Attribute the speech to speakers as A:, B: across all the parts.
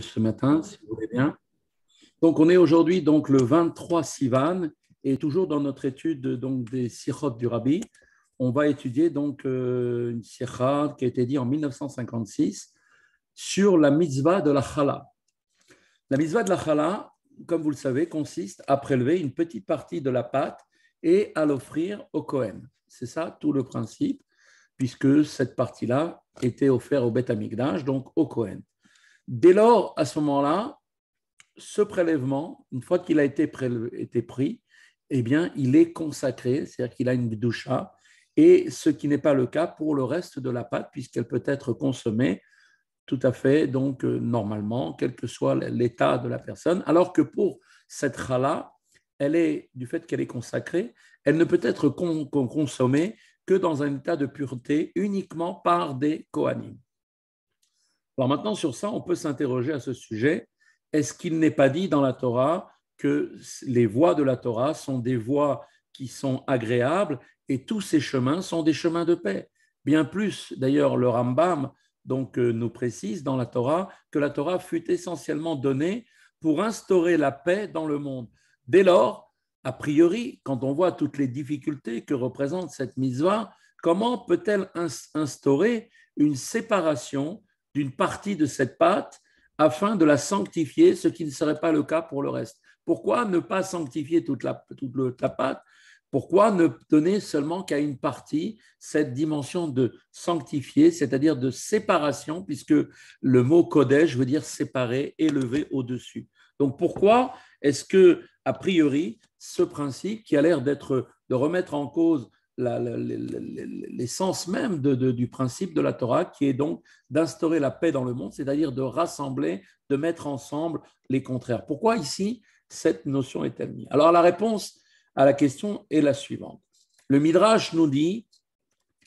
A: ce matin, si vous voulez bien. Donc, on est aujourd'hui donc le 23 Sivan et toujours dans notre étude donc des Sichot du Rabbi, on va étudier donc euh, une Sichot qui a été dite en 1956 sur la mitzvah de la Chala. La mitzvah de la Chala, comme vous le savez, consiste à prélever une petite partie de la pâte et à l'offrir au Kohen. C'est ça tout le principe, puisque cette partie-là était offerte au Beth donc au Kohen. Dès lors, à ce moment-là, ce prélèvement, une fois qu'il a été, pris, eh bien, il est consacré, c'est-à-dire qu'il a une doucha, et ce qui n'est pas le cas pour le reste de la pâte, puisqu'elle peut être consommée tout à fait, donc euh, normalement, quel que soit l'état de la personne, alors que pour cette chala, elle est, du fait qu'elle est consacrée, elle ne peut être consommée que dans un état de pureté uniquement par des kohanim. Alors maintenant, sur ça, on peut s'interroger à ce sujet. Est-ce qu'il n'est pas dit dans la Torah que les voies de la Torah sont des voies qui sont agréables et tous ces chemins sont des chemins de paix Bien plus, d'ailleurs, le Rambam donc, euh, nous précise dans la Torah que la Torah fut essentiellement donnée pour instaurer la paix dans le monde. Dès lors, a priori, quand on voit toutes les difficultés que représente cette mitzvah, comment peut-elle instaurer une séparation d'une partie de cette pâte afin de la sanctifier, ce qui ne serait pas le cas pour le reste. Pourquoi ne pas sanctifier toute la, toute la pâte Pourquoi ne donner seulement qu'à une partie cette dimension de sanctifier, c'est-à-dire de séparation, puisque le mot kodesh veut dire séparer, élever au-dessus. Donc pourquoi est-ce que, a priori, ce principe qui a l'air d'être de remettre en cause l'essence même du principe de la Torah, qui est donc d'instaurer la paix dans le monde, c'est-à-dire de rassembler, de mettre ensemble les contraires. Pourquoi ici cette notion est-elle mise Alors la réponse à la question est la suivante. Le Midrash nous dit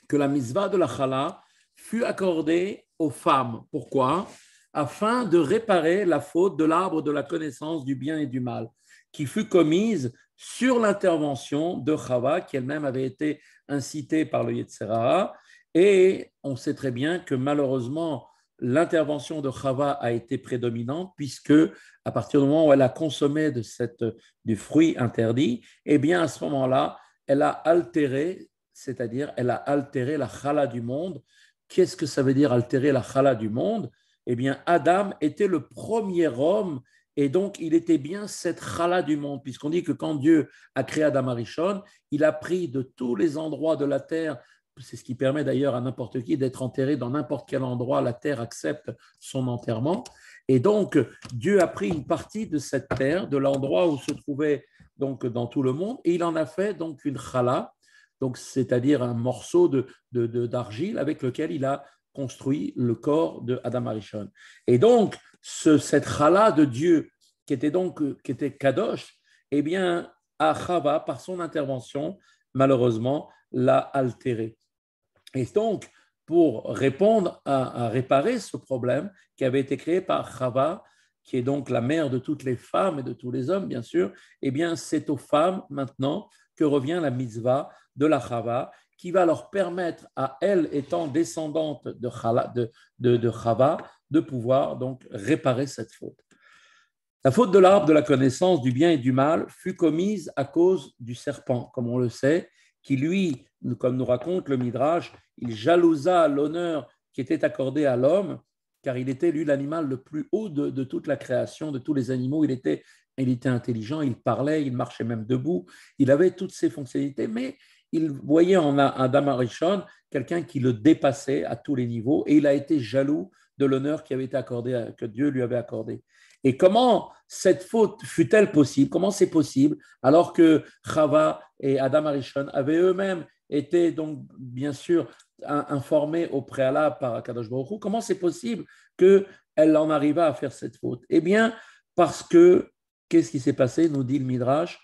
A: que la mitzvah de la chala fut accordée aux femmes. Pourquoi Afin de réparer la faute de l'arbre de la connaissance du bien et du mal, qui fut commise sur l'intervention de Chava, qui elle-même avait été incitée par le Yetzerara. Et on sait très bien que malheureusement, l'intervention de Chava a été prédominante, puisque à partir du moment où elle a consommé du fruit interdit, eh bien à ce moment-là, elle a altéré, c'est-à-dire elle a altéré la Chala du monde. Qu'est-ce que ça veut dire altérer la Chala du monde Eh bien, Adam était le premier homme et donc, il était bien cette chala du monde, puisqu'on dit que quand Dieu a créé Adam Arishon, il a pris de tous les endroits de la terre, c'est ce qui permet d'ailleurs à n'importe qui d'être enterré dans n'importe quel endroit, la terre accepte son enterrement. Et donc, Dieu a pris une partie de cette terre, de l'endroit où se trouvait donc dans tout le monde, et il en a fait donc une chala, donc c'est-à-dire un morceau de d'argile avec lequel il a construit le corps de Adam Arishon. Et donc, ce, cette chala de Dieu, qui était donc qui était Kadosh, eh bien, ahava par son intervention, malheureusement, l'a altéré. Et donc, pour répondre à, réparer ce problème qui avait été créé par Chava, qui est donc la mère de toutes les femmes et de tous les hommes, bien sûr, eh bien, c'est aux femmes maintenant que revient la mitzvah de la Chava, qui va leur permettre à elle, étant descendante de, Chala, de, de, de Chava, de pouvoir donc réparer cette faute. La faute de l'arbre de la connaissance du bien et du mal fut commise à cause du serpent, comme on le sait, qui lui, comme nous raconte le Midrash, il jalousa l'honneur qui était accordé à l'homme, car il était lui l'animal le plus haut de, de, toute la création, de tous les animaux. Il était, il était intelligent, il parlait, il marchait même debout, il avait toutes ses fonctionnalités, mais il voyait en Adam Arishon quelqu'un qui le dépassait à tous les niveaux et il a été jaloux de l'honneur qui avait été accordé, que Dieu lui avait accordé. Et comment cette faute fut-elle possible Comment c'est possible alors que Chava et Adam Arishon avaient eux-mêmes été donc bien sûr informés au préalable par Kadosh Baruch Comment c'est possible que elle en arriva à faire cette faute Eh bien, parce que qu'est-ce qui s'est passé Nous dit le Midrash,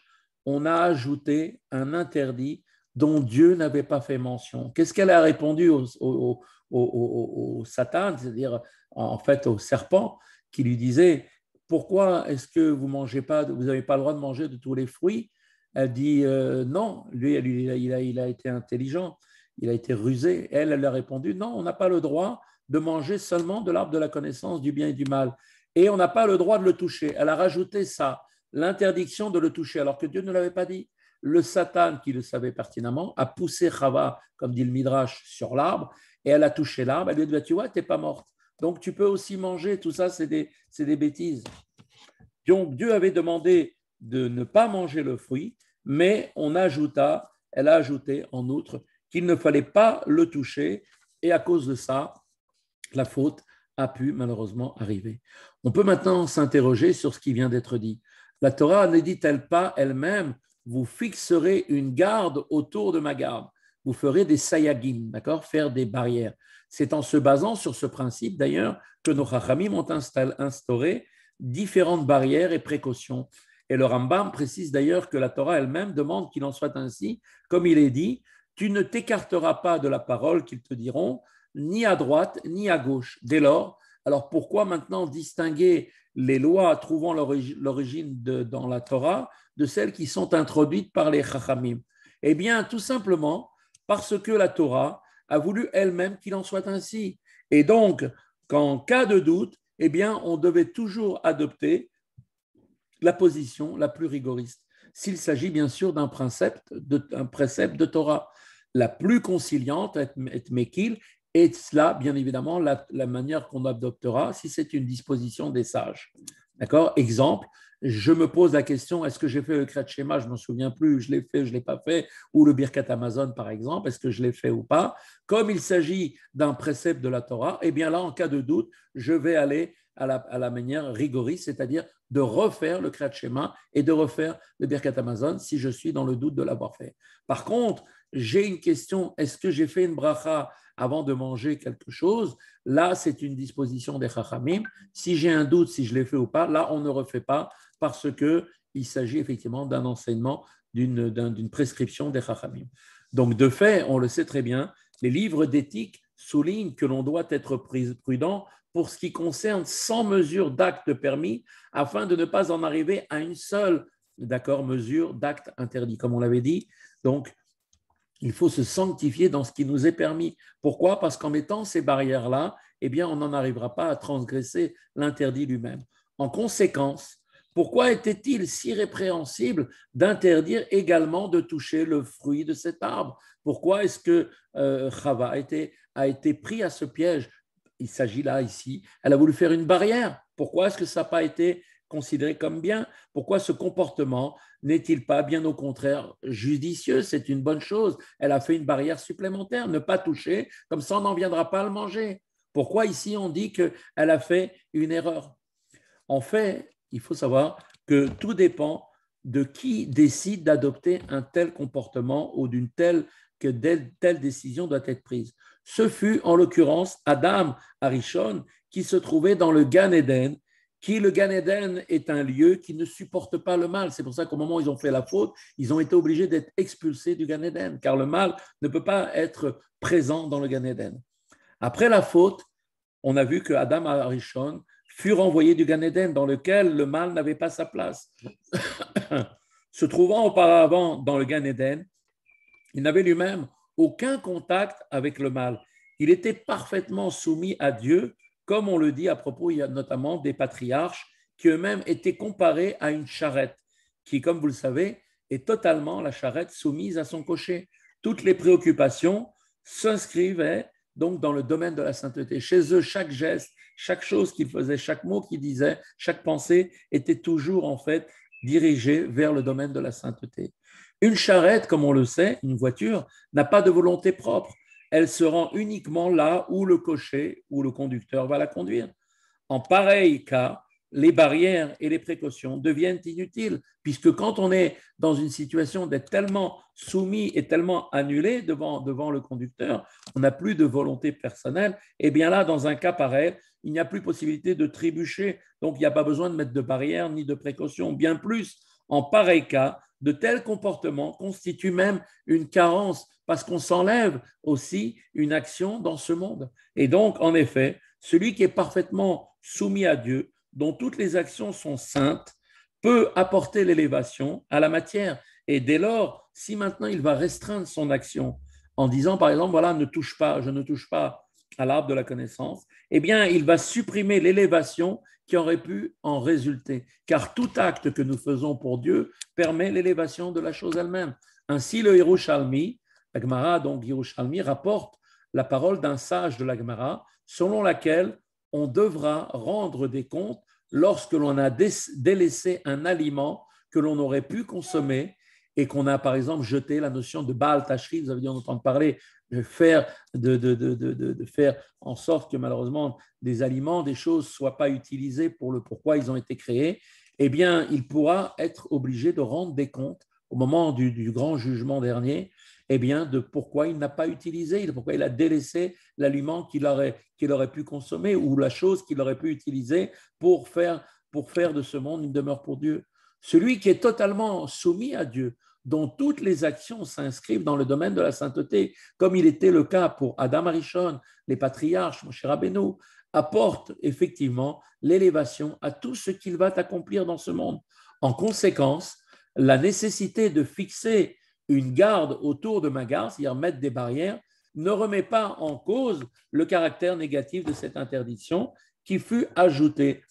A: on a ajouté un interdit dont Dieu n'avait pas fait mention. Qu'est-ce qu'elle a répondu au, Satan, c'est-à-dire en fait au serpent, qui lui disait Pourquoi est-ce que vous mangez pas, vous n'avez pas le droit de manger de tous les fruits Elle dit euh, Non, lui, il, a, été intelligent, il a été rusé. Elle, elle a répondu Non, on n'a pas le droit de manger seulement de l'arbre de la connaissance du bien et du mal. Et on n'a pas le droit de le toucher. Elle a rajouté ça, l'interdiction de le toucher, alors que Dieu ne l'avait pas dit le Satan, qui le savait pertinemment, a poussé Chava, comme dit le Midrash, sur l'arbre, et elle a touché l'arbre. Elle lui a dit bah, Tu vois, tu n'es pas morte. Donc tu peux aussi manger. Tout ça, c'est des, des bêtises. Donc Dieu avait demandé de ne pas manger le fruit, mais on ajouta, elle a ajouté en outre qu'il ne fallait pas le toucher, et à cause de ça, la faute a pu malheureusement arriver. On peut maintenant s'interroger sur ce qui vient d'être dit. La Torah ne dit-elle pas elle-même vous fixerez une garde autour de ma garde. Vous ferez des sayagim, d'accord Faire des barrières. C'est en se basant sur ce principe, d'ailleurs, que nos hachamim ont instauré différentes barrières et précautions. Et le Rambam précise d'ailleurs que la Torah elle-même demande qu'il en soit ainsi, comme il est dit, tu ne t'écarteras pas de la parole qu'ils te diront, ni à droite, ni à gauche. Dès lors, alors pourquoi maintenant distinguer les lois trouvant l'origine dans la Torah de celles qui sont introduites par les Chachamim Eh bien, tout simplement parce que la Torah a voulu elle-même qu'il en soit ainsi. Et donc, qu'en cas de doute, eh bien, on devait toujours adopter la position la plus rigoriste, s'il s'agit bien sûr d'un précepte, de, précepte de Torah. La plus conciliante, et, et cela, bien évidemment, la manière qu'on adoptera si c'est une disposition des sages. D'accord Exemple, je me pose la question, est-ce que j'ai fait le Krat Shema Je ne me souviens plus, je l'ai fait, je ne l'ai pas fait. Ou le Birkat Amazon, par exemple, est-ce que je l'ai fait ou pas Comme il s'agit d'un précepte de la Torah, eh bien là, en cas de doute, je vais aller à la, manière rigoriste, c'est-à-dire de refaire le Kratchema Shema et de refaire le Birkat Amazon si je suis dans le doute de l'avoir fait. Par contre, j'ai une question, est-ce que j'ai fait une bracha avant de manger quelque chose Là, c'est une disposition des chachamim. Si j'ai un doute si je l'ai fait ou pas, là, on ne refait pas parce qu'il s'agit effectivement d'un enseignement, d'une, prescription des chachamim. Donc, de fait, on le sait très bien, les livres d'éthique soulignent que l'on doit être prudent pour ce qui concerne 100 mesures d'actes permis afin de ne pas en arriver à une seule d'accord mesure d'actes interdits, comme on l'avait dit. Donc, il faut se sanctifier dans ce qui nous est permis. Pourquoi Parce qu'en mettant ces barrières-là, eh bien, on n'en arrivera pas à transgresser l'interdit lui-même. En conséquence, pourquoi était-il si répréhensible d'interdire également de toucher le fruit de cet arbre Pourquoi est-ce que euh, Chava a été, a été pris à ce piège Il s'agit là, ici, elle a voulu faire une barrière. Pourquoi est-ce que ça n'a pas été considéré comme bien. Pourquoi ce comportement n'est-il pas bien au contraire judicieux C'est une bonne chose. Elle a fait une barrière supplémentaire, ne pas toucher, comme ça on n'en viendra pas à le manger. Pourquoi ici on dit qu'elle a fait une erreur En fait, il faut savoir que tout dépend de qui décide d'adopter un tel comportement ou d'une telle que telle décision doit être prise. Ce fut en l'occurrence Adam Harishon qui se trouvait dans le Gan Eden qui le Gan est un lieu qui ne supporte pas le mal. C'est pour ça qu'au moment où ils ont fait la faute, ils ont été obligés d'être expulsés du ganéden car le mal ne peut pas être présent dans le ganéden Après la faute, on a vu que Adam Arishon fut renvoyé du ganéden dans lequel le mal n'avait pas sa place. Se trouvant auparavant dans le Gan il n'avait lui-même aucun contact avec le mal. Il était parfaitement soumis à Dieu comme on le dit à propos il y a notamment des patriarches qui eux-mêmes étaient comparés à une charrette, qui, comme vous le savez, est totalement la charrette soumise à son cocher. Toutes les préoccupations s'inscrivaient donc dans le domaine de la sainteté. Chez eux, chaque geste, chaque chose qu'ils faisaient, chaque mot qu'ils disaient, chaque pensée était toujours en fait dirigée vers le domaine de la sainteté. Une charrette, comme on le sait, une voiture, n'a pas de volonté propre elle se rend uniquement là où le cocher ou le conducteur va la conduire. En pareil cas, les barrières et les précautions deviennent inutiles, puisque quand on est dans une situation d'être tellement soumis et tellement annulé devant, devant le conducteur, on n'a plus de volonté personnelle, et eh bien là, dans un cas pareil, il n'y a plus possibilité de trébucher, donc il n'y a pas besoin de mettre de barrières ni de précautions. Bien plus, en pareil cas, de tels comportements constituent même une carence parce qu'on s'enlève aussi une action dans ce monde. Et donc, en effet, celui qui est parfaitement soumis à Dieu, dont toutes les actions sont saintes, peut apporter l'élévation à la matière. Et dès lors, si maintenant il va restreindre son action en disant, par exemple, voilà, ne touche pas, je ne touche pas à l'arbre de la connaissance, eh bien, il va supprimer l'élévation qui aurait pu en résulter. Car tout acte que nous faisons pour Dieu permet l'élévation de la chose elle-même. Ainsi, le Hirushalmi, la Gemara, donc Hirushalmi, rapporte la parole d'un sage de la Gemara, selon laquelle on devra rendre des comptes lorsque l'on a délaissé un aliment que l'on aurait pu consommer et qu'on a par exemple jeté la notion de Baal Tachri, vous avez dû en parler, de faire, de, de, faire en sorte que malheureusement des aliments, des choses ne soient pas utilisées pour le pourquoi ils ont été créés, eh bien il pourra être obligé de rendre des comptes au moment du, grand jugement dernier, eh bien de pourquoi il n'a pas utilisé, de pourquoi il a délaissé l'aliment qu'il aurait, aurait pu consommer ou la chose qu'il aurait pu utiliser pour faire, pour faire de ce monde une demeure pour Dieu. Celui qui est totalement soumis à Dieu, dont toutes les actions s'inscrivent dans le domaine de la sainteté, comme il était le cas pour Adam Arishon, les patriarches, mon cher apporte effectivement l'élévation à tout ce qu'il va accomplir dans ce monde. En conséquence, la nécessité de fixer une garde autour de ma garde, c'est-à-dire mettre des barrières, ne remet pas en cause le caractère négatif de cette interdiction qui fut ajoutée,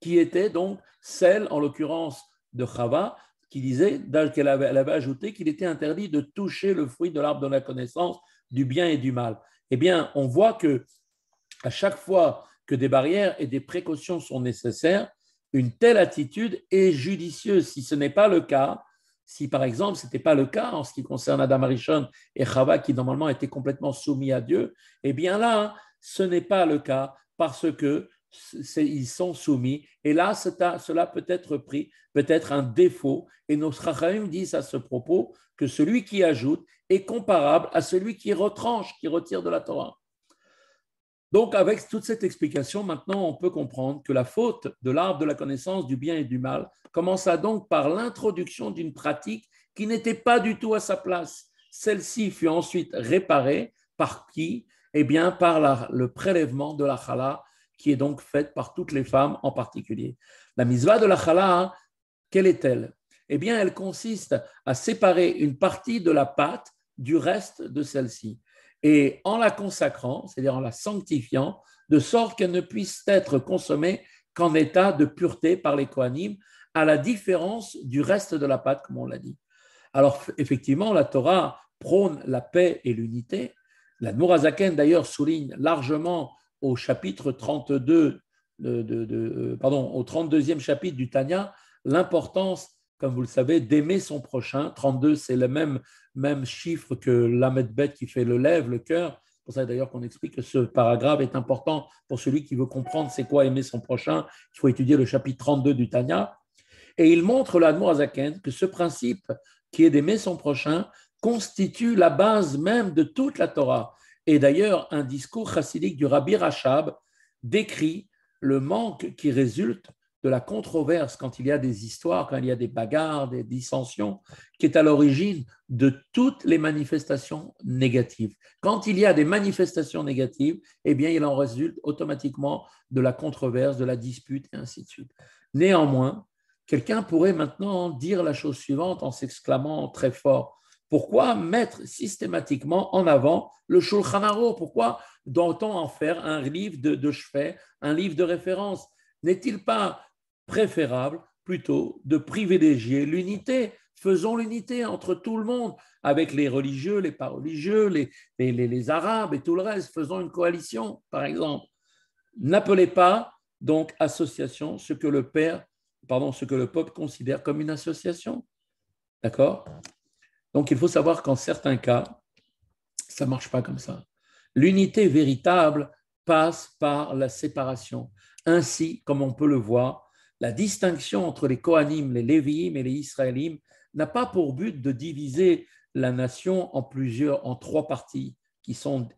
A: qui était donc celle, en l'occurrence, de Chava, qui disait, qu'elle avait, elle avait ajouté qu'il était interdit de toucher le fruit de l'arbre de la connaissance du bien et du mal. Eh bien, on voit que à chaque fois que des barrières et des précautions sont nécessaires, une telle attitude est judicieuse. Si ce n'est pas le cas, si par exemple ce n'était pas le cas en ce qui concerne Adam Arishon et Chava qui normalement étaient complètement soumis à Dieu, eh bien là, ce n'est pas le cas parce que ils sont soumis. Et là, cela peut être pris, peut être un défaut. Et nos Chachamim disent à ce propos que celui qui ajoute est comparable à celui qui retranche, qui retire de la Torah. Donc, avec toute cette explication, maintenant, on peut comprendre que la faute de l'arbre de la connaissance du bien et du mal commença donc par l'introduction d'une pratique qui n'était pas du tout à sa place. Celle-ci fut ensuite réparée par qui Eh bien, par le prélèvement de la chala qui est donc faite par toutes les femmes en particulier. La misva de la chala hein, quelle est-elle Eh bien, elle consiste à séparer une partie de la pâte du reste de celle-ci, et en la consacrant, c'est-à-dire en la sanctifiant, de sorte qu'elle ne puisse être consommée qu'en état de pureté par les coanimes, à la différence du reste de la pâte, comme on l'a dit. Alors, effectivement, la Torah prône la paix et l'unité. La Nourazaken, d'ailleurs, souligne largement au chapitre 32, euh, pardon, au 32e chapitre du Tania, l'importance, comme vous le savez, d'aimer son prochain. 32, c'est le même, même chiffre que l'Ahmed qui fait le lève, le cœur. C'est pour ça d'ailleurs qu'on explique que ce paragraphe est important pour celui qui veut comprendre c'est quoi aimer son prochain. Il faut étudier le chapitre 32 du Tania. Et il montre de Azaken que ce principe qui est d'aimer son prochain constitue la base même de toute la Torah. Et d'ailleurs, un discours chassidique du Rabbi Rachab décrit le manque qui résulte de la controverse quand il y a des histoires, quand il y a des bagarres, des dissensions, qui est à l'origine de toutes les manifestations négatives. Quand il y a des manifestations négatives, eh bien, il en résulte automatiquement de la controverse, de la dispute, et ainsi de suite. Néanmoins, quelqu'un pourrait maintenant dire la chose suivante en s'exclamant très fort pourquoi mettre systématiquement en avant le Shulchan Pourquoi d'autant en faire un livre de, de chevet, un livre de référence N'est-il pas préférable plutôt de privilégier l'unité Faisons l'unité entre tout le monde, avec les religieux, les pas religieux, les, les, arabes et tout le reste. Faisons une coalition, par exemple. N'appelez pas donc association ce que le père, pardon, ce que le peuple considère comme une association. D'accord donc il faut savoir qu'en certains cas, ça ne marche pas comme ça. L'unité véritable passe par la séparation. Ainsi, comme on peut le voir, la distinction entre les Kohanim, les Lévi'im et les Israélim n'a pas pour but de diviser la nation en plusieurs, en trois parties, qui sont,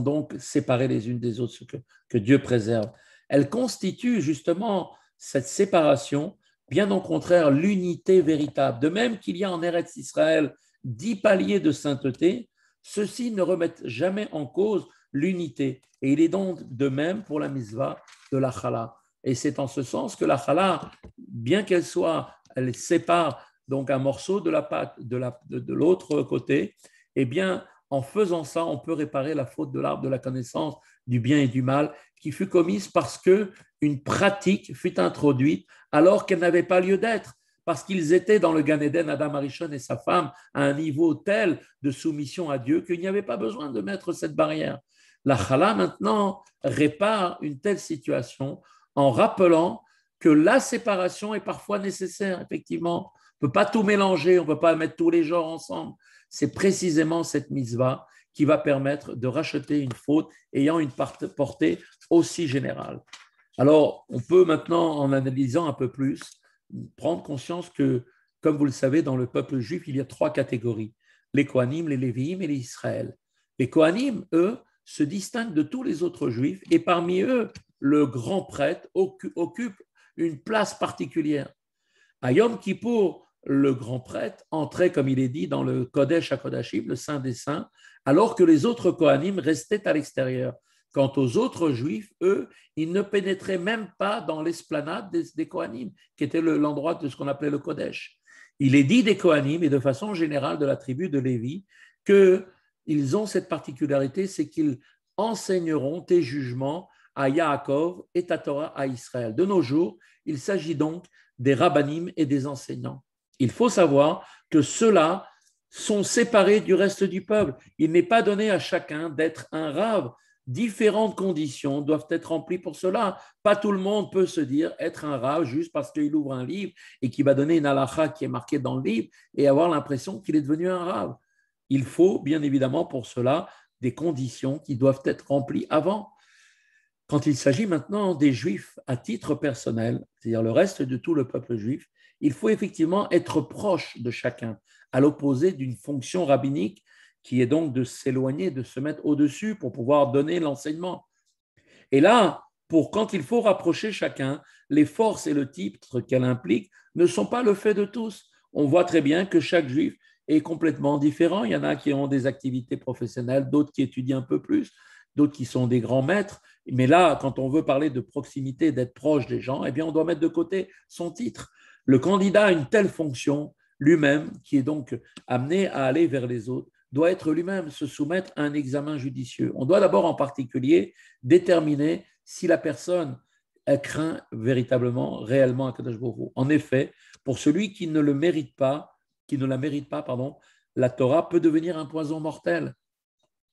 A: donc séparées les unes des autres, que, que Dieu préserve. Elle constitue justement cette séparation, bien au contraire, l'unité véritable. De même qu'il y a en Eretz Israël dix paliers de sainteté, ceux-ci ne remettent jamais en cause l'unité. Et il est donc de même pour la misva de la chala. Et c'est en ce sens que la chala, bien qu'elle soit, elle sépare donc un morceau de la pâte de l'autre côté, eh bien, en faisant ça, on peut réparer la faute de l'arbre de la connaissance du bien et du mal qui fut commise parce que une pratique fut introduite alors qu'elle n'avait pas lieu d'être parce qu'ils étaient dans le Gan Eden, Adam Arishon et sa femme, à un niveau tel de soumission à Dieu qu'il n'y avait pas besoin de mettre cette barrière. La Chala, maintenant, répare une telle situation en rappelant que la séparation est parfois nécessaire, effectivement. On ne peut pas tout mélanger, on ne peut pas mettre tous les genres ensemble. C'est précisément cette va qui va permettre de racheter une faute ayant une portée aussi générale. Alors, on peut maintenant, en analysant un peu plus, prendre conscience que, comme vous le savez, dans le peuple juif, il y a trois catégories les Kohanim, les Lévi'im et les Israël. Les Kohanim, eux, se distinguent de tous les autres juifs et parmi eux, le grand prêtre occupe une place particulière. Ayom Yom Kippour, le grand prêtre entrait, comme il est dit, dans le Kodesh Kodashim, le Saint des Saints, alors que les autres Kohanim restaient à l'extérieur. Quant aux autres juifs, eux, ils ne pénétraient même pas dans l'esplanade des, Kohanim, qui était l'endroit de ce qu'on appelait le Kodesh. Il est dit des Kohanim et de façon générale de la tribu de Lévi qu'ils ont cette particularité, c'est qu'ils enseigneront tes jugements à Yaakov et ta Torah à Israël. De nos jours, il s'agit donc des Rabbanim et des enseignants. Il faut savoir que ceux-là sont séparés du reste du peuple. Il n'est pas donné à chacun d'être un rave différentes conditions doivent être remplies pour cela. Pas tout le monde peut se dire être un rave juste parce qu'il ouvre un livre et qu'il va donner une halakha qui est marquée dans le livre et avoir l'impression qu'il est devenu un rave. Il faut bien évidemment pour cela des conditions qui doivent être remplies avant. Quand il s'agit maintenant des juifs à titre personnel, c'est-à-dire le reste de tout le peuple juif, il faut effectivement être proche de chacun, à l'opposé d'une fonction rabbinique qui est donc de s'éloigner, de se mettre au-dessus pour pouvoir donner l'enseignement. Et là, pour quand il faut rapprocher chacun, les forces et le titre qu'elle implique ne sont pas le fait de tous. On voit très bien que chaque juif est complètement différent. Il y en a qui ont des activités professionnelles, d'autres qui étudient un peu plus, d'autres qui sont des grands maîtres. Mais là, quand on veut parler de proximité, d'être proche des gens, eh bien, on doit mettre de côté son titre. Le candidat a une telle fonction lui-même qui est donc amené à aller vers les autres doit être lui-même se soumettre à un examen judicieux. On doit d'abord en particulier déterminer si la personne craint véritablement, réellement à Borou. En effet, pour celui qui ne le mérite pas, qui ne la mérite pas, pardon, la Torah peut devenir un poison mortel.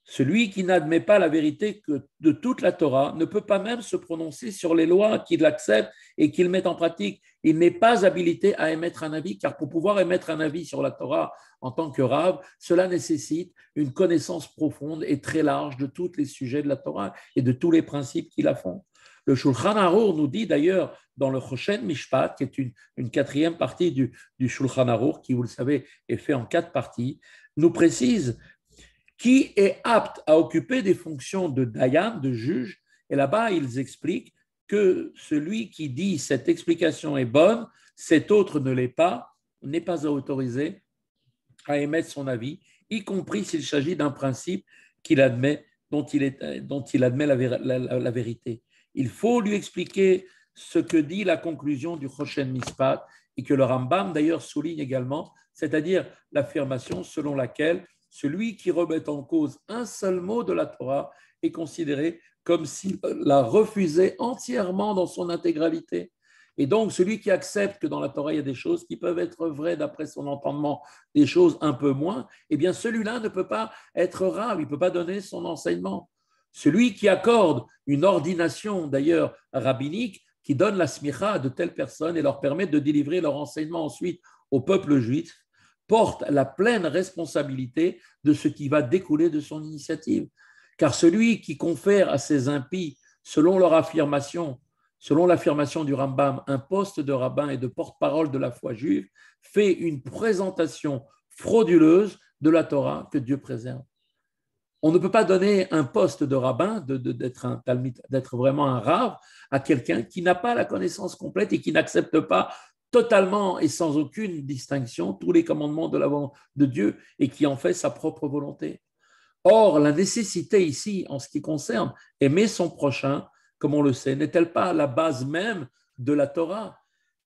A: Celui qui n'admet pas la vérité que de toute la Torah ne peut pas même se prononcer sur les lois qu'il accepte et qu'il met en pratique. Il n'est pas habilité à émettre un avis, car pour pouvoir émettre un avis sur la Torah en tant que rave, cela nécessite une connaissance profonde et très large de tous les sujets de la Torah et de tous les principes qui la font. Le Shulchan Arour nous dit d'ailleurs dans le Choshen Mishpat, qui est une, quatrième partie du, du Shulchan Arour, qui, vous le savez, est fait en quatre parties, nous précise qui est apte à occuper des fonctions de Dayan, de juge. Et là-bas, ils expliquent que celui qui dit cette explication est bonne, cet autre ne l'est pas, n'est pas autorisé à émettre son avis, y compris s'il s'agit d'un principe qu'il admet, dont il, dont il admet la, vérité. Il faut lui expliquer ce que dit la conclusion du Khoshen Mispat et que le Rambam d'ailleurs souligne également, c'est-à-dire l'affirmation selon laquelle celui qui remet en cause un seul mot de la Torah est considéré comme s'il la refusait entièrement dans son intégralité. Et donc, celui qui accepte que dans la Torah, il y a des choses qui peuvent être vraies d'après son entendement, des choses un peu moins, eh bien, celui-là ne peut pas être rare, il ne peut pas donner son enseignement. Celui qui accorde une ordination, d'ailleurs, rabbinique, qui donne la smicha à de telles personnes et leur permet de délivrer leur enseignement ensuite au peuple juif, porte la pleine responsabilité de ce qui va découler de son initiative. Car celui qui confère à ses impies, selon leur affirmation, selon l'affirmation du Rambam, un poste de rabbin et de porte-parole de la foi juive, fait une présentation frauduleuse de la Torah que Dieu préserve. On ne peut pas donner un poste de rabbin, d'être vraiment un rave, à quelqu'un qui n'a pas la connaissance complète et qui n'accepte pas totalement et sans aucune distinction tous les commandements de, de Dieu et qui en fait sa propre volonté. Or, la nécessité ici, en ce qui concerne aimer son prochain, comme on le sait, n'est-elle pas la base même de la Torah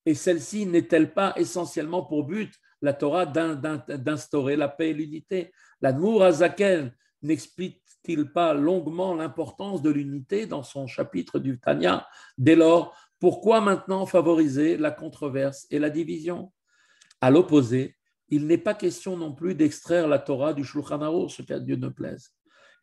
A: Et celle-ci n'est-elle pas essentiellement pour but, la Torah, d'instaurer la paix et l'unité La Azakel n'explique-t-il pas longuement l'importance de l'unité dans son chapitre du Tanya Dès lors, pourquoi maintenant favoriser la controverse et la division À l'opposé, il n'est pas question non plus d'extraire la Torah du Shulchan Aruch, ce que Dieu ne plaise,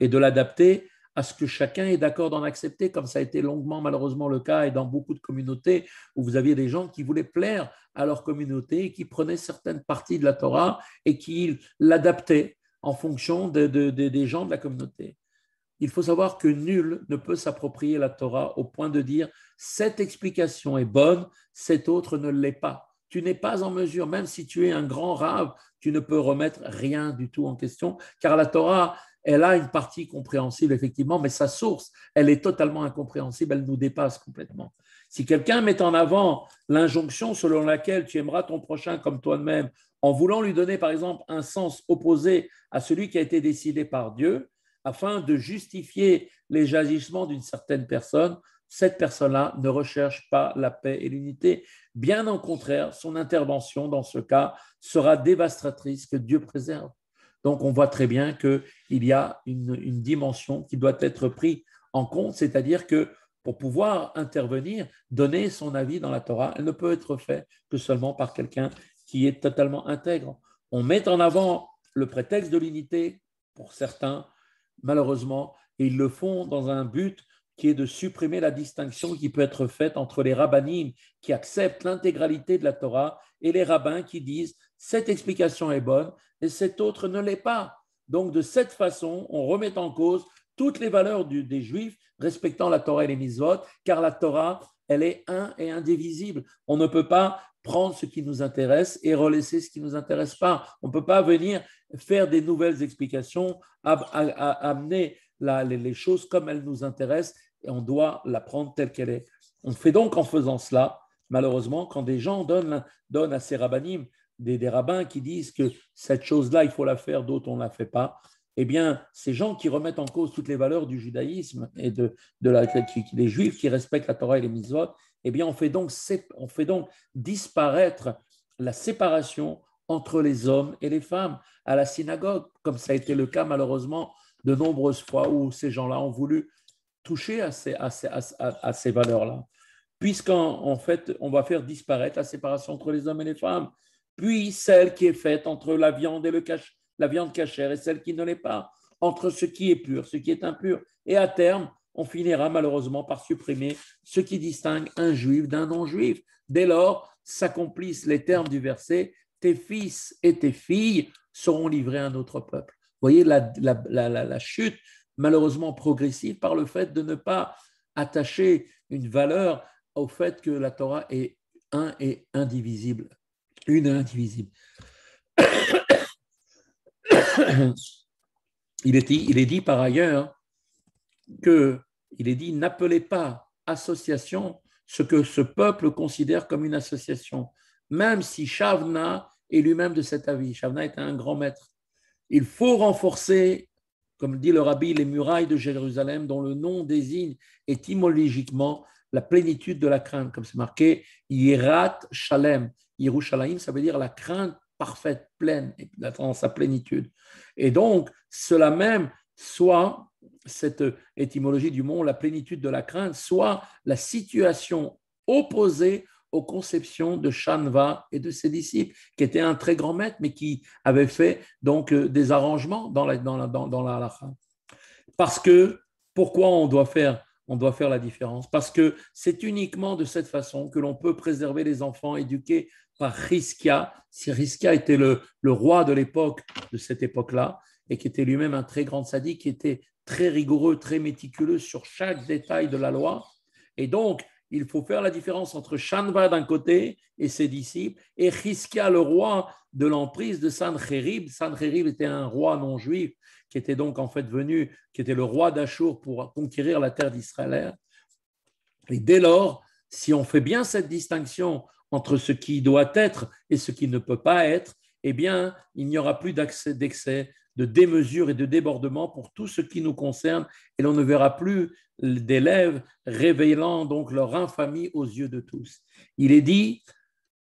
A: et de l'adapter à ce que chacun est d'accord d'en accepter, comme ça a été longuement malheureusement le cas et dans beaucoup de communautés où vous aviez des gens qui voulaient plaire à leur communauté et qui prenaient certaines parties de la Torah et qui l'adaptaient en fonction des gens de la communauté. Il faut savoir que nul ne peut s'approprier la Torah au point de dire cette explication est bonne, cette autre ne l'est pas. Tu n'es pas en mesure, même si tu es un grand rave, tu ne peux remettre rien du tout en question, car la Torah, elle a une partie compréhensible, effectivement, mais sa source, elle est totalement incompréhensible, elle nous dépasse complètement. Si quelqu'un met en avant l'injonction selon laquelle tu aimeras ton prochain comme toi-même, en voulant lui donner, par exemple, un sens opposé à celui qui a été décidé par Dieu, afin de justifier les agissements d'une certaine personne, cette personne-là ne recherche pas la paix et l'unité. Bien au contraire, son intervention dans ce cas sera dévastatrice, que Dieu préserve. Donc on voit très bien qu'il y a une, dimension qui doit être prise en compte, c'est-à-dire que pour pouvoir intervenir, donner son avis dans la Torah, elle ne peut être faite que seulement par quelqu'un qui est totalement intègre. On met en avant le prétexte de l'unité pour certains, malheureusement, et ils le font dans un but qui est de supprimer la distinction qui peut être faite entre les rabbinim qui acceptent l'intégralité de la Torah et les rabbins qui disent cette explication est bonne et cette autre ne l'est pas. Donc de cette façon, on remet en cause toutes les valeurs des juifs respectant la Torah et les mitzvot, car la Torah, elle est un et indivisible. On ne peut pas prendre ce qui nous intéresse et relaisser ce qui ne nous intéresse pas. On ne peut pas venir faire des nouvelles explications, amener les, choses comme elles nous intéressent et on doit la prendre telle qu'elle est. On fait donc en faisant cela, malheureusement, quand des gens donnent, à ces rabbinim, des, rabbins qui disent que cette chose-là, il faut la faire, d'autres, on ne la fait pas, eh bien, ces gens qui remettent en cause toutes les valeurs du judaïsme et de, la, les juifs qui respectent la Torah et les mitzvot, eh bien, on fait donc, disparaître la séparation entre les hommes et les femmes à la synagogue, comme ça a été le cas malheureusement de nombreuses fois où ces gens-là ont voulu toucher à ces, valeurs-là. Puisqu'en fait, on va faire disparaître la séparation entre les hommes et les femmes, puis celle qui est faite entre la viande et le la viande cachère et celle qui ne l'est pas, entre ce qui est pur, ce qui est impur, et à terme, on finira malheureusement par supprimer ce qui distingue un juif d'un non-juif. Dès lors, s'accomplissent les termes du verset Tes fils et tes filles seront livrés à un autre peuple. Vous voyez la, chute, malheureusement progressive, par le fait de ne pas attacher une valeur au fait que la Torah est un et indivisible. Une indivisible. il est dit par ailleurs que, il est dit, n'appelez pas association ce que ce peuple considère comme une association, même si Shavna est lui-même de cet avis. Shavna est un grand maître. Il faut renforcer, comme dit le rabbi, les murailles de Jérusalem dont le nom désigne étymologiquement la plénitude de la crainte, comme c'est marqué Yirat Shalem. Yerushalayim, ça veut dire la crainte parfaite, pleine, dans sa plénitude. Et donc, cela même soit cette étymologie du mot, la plénitude de la crainte, soit la situation opposée aux conceptions de Shanva et de ses disciples, qui était un très grand maître, mais qui avait fait donc euh, des arrangements dans la, dans la Parce que, pourquoi on doit faire on doit faire la différence parce que c'est uniquement de cette façon que l'on peut préserver les enfants éduqués par Riskia. Si Riskia était le, le roi de l'époque, de cette époque-là, et qui était lui-même un très grand sadique, qui était très rigoureux, très méticuleux sur chaque détail de la loi. Et donc, il faut faire la différence entre Shanva d'un côté et ses disciples et Hiskia, le roi de l'emprise de Sancherib. Sancherib était un roi non juif qui était donc en fait venu, qui était le roi d'Achour pour conquérir la terre d'Israël. Et dès lors, si on fait bien cette distinction entre ce qui doit être et ce qui ne peut pas être, eh bien, il n'y aura plus d'excès de démesure et de débordement pour tout ce qui nous concerne, et l'on ne verra plus d'élèves révélant donc leur infamie aux yeux de tous. Il est dit,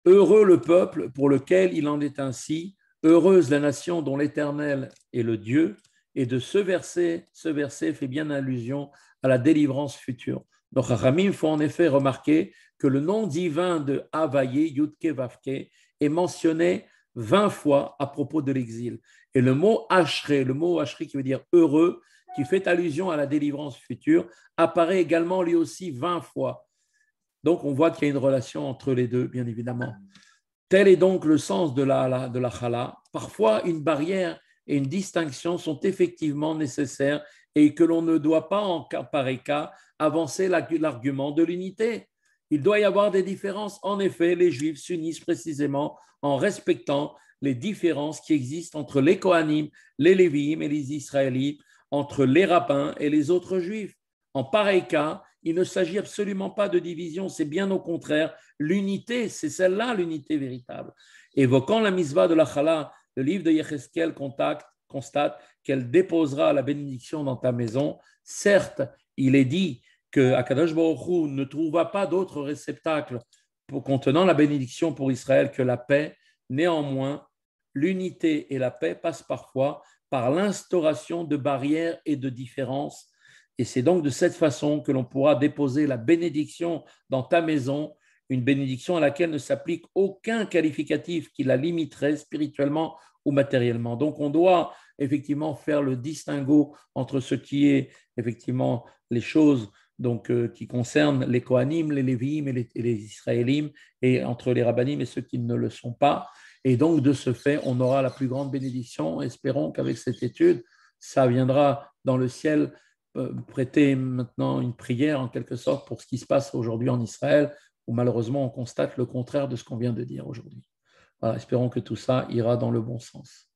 A: Heureux le peuple pour lequel il en est ainsi, heureuse la nation dont l'Éternel est le Dieu, et de ce verset, ce verset fait bien allusion à la délivrance future. Donc, Ramim faut en effet remarquer que le nom divin de Havaye, Yudke Vavke, est mentionné 20 fois à propos de l'exil. Et le mot Ashré, e, le mot Ashré e qui veut dire heureux, qui fait allusion à la délivrance future, apparaît également lui aussi 20 fois. Donc on voit qu'il y a une relation entre les deux, bien évidemment. Tel est donc le sens de la, de la chala. Parfois, une barrière et une distinction sont effectivement nécessaires et que l'on ne doit pas, en cas par cas, avancer l'argument de l'unité. Il doit y avoir des différences. En effet, les Juifs s'unissent précisément en respectant les différences qui existent entre les Kohanim, les Lévim et les Israélites, entre les rabbins et les autres Juifs. En pareil cas, il ne s'agit absolument pas de division, c'est bien au contraire l'unité, c'est celle-là l'unité véritable. Évoquant la misva de la Chala, le livre de Yecheskel constate qu'elle déposera la bénédiction dans ta maison. Certes, il est dit que Akadosh ne trouva pas d'autre réceptacle contenant la bénédiction pour Israël que la paix. Néanmoins, l'unité et la paix passent parfois par l'instauration de barrières et de différences. Et c'est donc de cette façon que l'on pourra déposer la bénédiction dans ta maison, une bénédiction à laquelle ne s'applique aucun qualificatif qui la limiterait spirituellement ou matériellement. Donc on doit effectivement faire le distinguo entre ce qui est effectivement les choses donc, euh, qui concerne les Kohanim, les Lévi'im et les, Israélim, et entre les Rabbanim et ceux qui ne le sont pas. Et donc, de ce fait, on aura la plus grande bénédiction. Espérons qu'avec cette étude, ça viendra dans le ciel euh, prêter maintenant une prière en quelque sorte pour ce qui se passe aujourd'hui en Israël, où malheureusement on constate le contraire de ce qu'on vient de dire aujourd'hui. espérons que tout ça ira dans le bon sens.